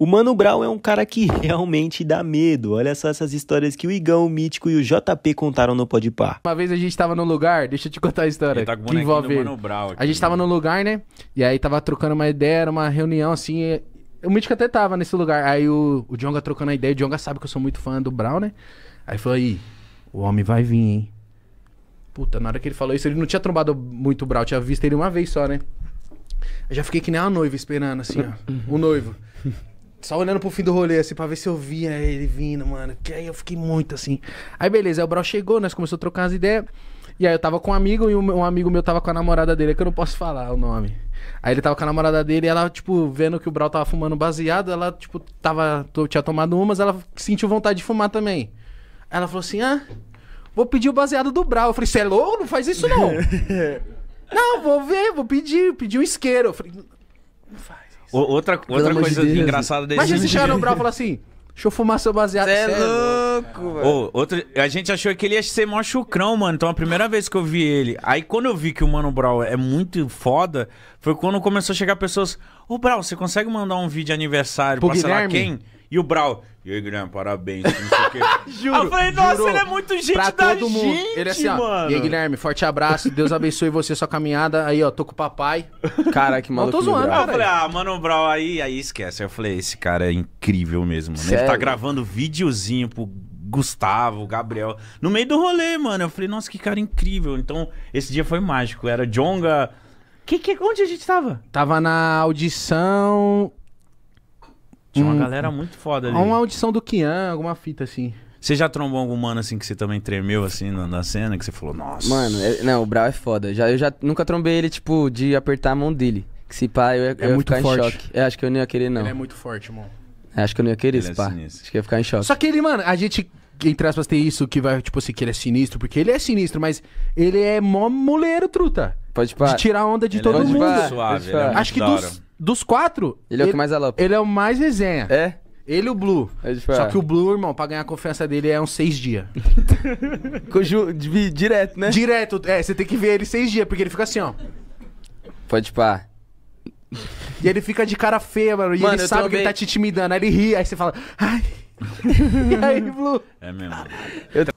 O Mano Brown é um cara que realmente dá medo. Olha só essas histórias que o Igão, o Mítico e o JP contaram no Podpar. Uma vez a gente tava no lugar, deixa eu te contar a história. tá com que envolve Mano Brown aqui, A gente tava né? no lugar, né? E aí tava trocando uma ideia, era uma reunião assim. E... O Mítico até tava nesse lugar. Aí o, o Djonga trocando a ideia. O Djonga sabe que eu sou muito fã do Brown, né? Aí falou aí, o homem vai vir, hein? Puta, na hora que ele falou isso, ele não tinha trombado muito o Brown, tinha visto ele uma vez só, né? Eu já fiquei que nem uma noiva esperando, assim, ó. o noivo. Só olhando pro fim do rolê, assim, pra ver se eu via ele vindo, mano. Que aí eu fiquei muito assim. Aí beleza, aí o Brau chegou, nós começamos a trocar as ideias. E aí eu tava com um amigo e um amigo meu tava com a namorada dele, que eu não posso falar o nome. Aí ele tava com a namorada dele e ela, tipo, vendo que o Brau tava fumando baseado, ela, tipo, tava, tinha tomado umas, mas ela sentiu vontade de fumar também. Aí ela falou assim: ah, vou pedir o baseado do Brau. Eu falei: você é louco? Não faz isso não. não, vou ver, vou pedir, pedir um isqueiro. Eu falei: não faz outra outra coisa de engraçada desse Mas esse Charlie e falar assim. Deixa eu fumar seu baseado. Cê é louco, velho. outro, a gente achou que ele ia ser mó chucrão, mano. Então a primeira vez que eu vi ele. Aí quando eu vi que o Mano Brau é muito foda, foi quando começou a chegar pessoas. Ô, oh, você consegue mandar um vídeo de aniversário Pro pra Guilherme? sei lá quem? E o Brau, e aí, Guilherme, parabéns, não sei o quê. Juro. eu falei, nossa, juro, ele é muito gente pra da todo gente, mundo. Ele é assim, ó. E aí, Guilherme, forte abraço, Deus abençoe você, sua caminhada. Aí, ó, tô com o papai. Cara, que maluco. eu tô zoando, cara. Eu falei, ah, mano, o Brau aí, aí esquece. Aí eu falei, esse cara é incrível mesmo, Né? Ele tá gravando videozinho pro Gustavo, Gabriel, no meio do rolê, mano. Eu falei, nossa, que cara incrível. Então, esse dia foi mágico. Era Jonga. Que, que, onde a gente tava? Tava na audição tinha uma hum. galera muito foda ali. Uma audição do Kian, alguma fita assim. Você já trombou algum mano assim que você também tremeu assim na, na cena? Que você falou, nossa. Mano, é, não, o Brau é foda. Já, eu já nunca trombei ele, tipo, de apertar a mão dele. Que se pá, eu, é eu ia muito ficar forte. em choque. É, acho que eu não ia querer, não. Ele é muito forte, irmão. É, acho que eu não ia querer, ele é pá. acho que ia ficar em choque. Só que ele, mano, a gente entre aspas, tem isso que vai, tipo assim, que ele é sinistro, porque ele é sinistro, mas ele é mó moleiro, truta. Pode parar. De tirar onda de ele é todo é mundo. Suave, é Acho que dos, dos quatro. Ele, é o que mais alopa. É ele é o mais resenha. É? Ele e o Blue. É Só ah. que o Blue, irmão, pra ganhar a confiança dele é uns seis dias. Direto, né? Direto. É, você tem que ver ele seis dias, porque ele fica assim, ó. Pode pá. E ele fica de cara feia, mano. E mano, ele sabe que bem... ele tá te intimidando. Aí ele ri, aí você fala. Ai. e aí, Blue? É mesmo.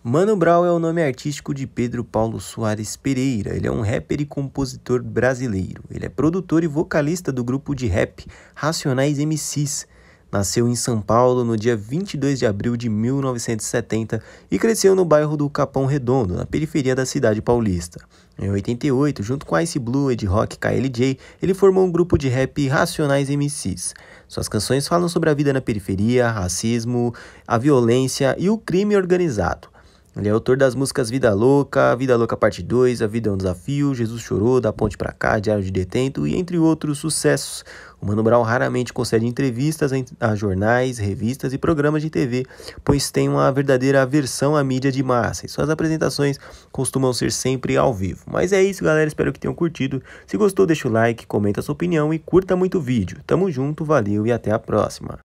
Mano Brown é o nome artístico de Pedro Paulo Soares Pereira. Ele é um rapper e compositor brasileiro. Ele é produtor e vocalista do grupo de rap Racionais MCs Nasceu em São Paulo no dia 22 de abril de 1970 e cresceu no bairro do Capão Redondo, na periferia da cidade paulista. Em 88, junto com Ice Blue, Ed Rock e KLJ, ele formou um grupo de rap Racionais MCs. Suas canções falam sobre a vida na periferia, racismo, a violência e o crime organizado. Ele é autor das músicas Vida Louca, Vida Louca Parte 2, A Vida é um Desafio, Jesus Chorou, Da Ponte Pra Cá, Diário de Detento e entre outros sucessos. O Mano Brown raramente concede entrevistas a jornais, revistas e programas de TV, pois tem uma verdadeira aversão à mídia de massa e suas apresentações costumam ser sempre ao vivo. Mas é isso, galera. Espero que tenham curtido. Se gostou, deixa o like, comenta a sua opinião e curta muito o vídeo. Tamo junto, valeu e até a próxima.